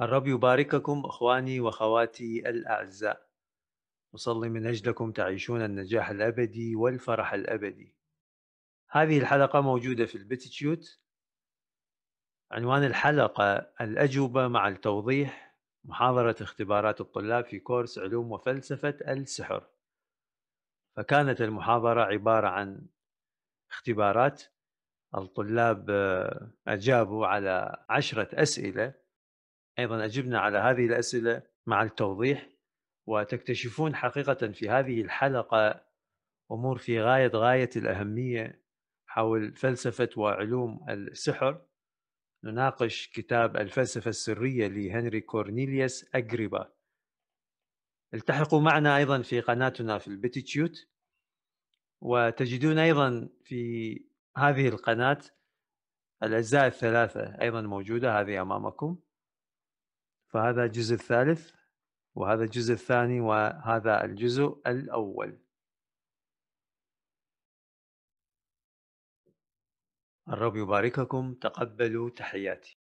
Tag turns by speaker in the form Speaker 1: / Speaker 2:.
Speaker 1: الرب يبارككم اخواني واخواتي الاعزاء اصلي من اجلكم تعيشون النجاح الابدي والفرح الابدي هذه الحلقه موجوده في البتشيوت عنوان الحلقه الاجوبه مع التوضيح محاضره اختبارات الطلاب في كورس علوم وفلسفه السحر فكانت المحاضره عباره عن اختبارات الطلاب آه، اجابوا على عشره اسئله أيضا أجبنا على هذه الأسئلة مع التوضيح وتكتشفون حقيقة في هذه الحلقة أمور في غاية غاية الأهمية حول فلسفة وعلوم السحر نناقش كتاب الفلسفة السرية لهنري كورنيليوس اجريبا التحقوا معنا أيضا في قناتنا في البيتيتيوت وتجدون أيضا في هذه القناة الأجزاء الثلاثة أيضا موجودة هذه أمامكم فهذا الجزء الثالث وهذا الجزء الثاني وهذا الجزء الأول
Speaker 2: الرب يبارككم تقبلوا تحياتي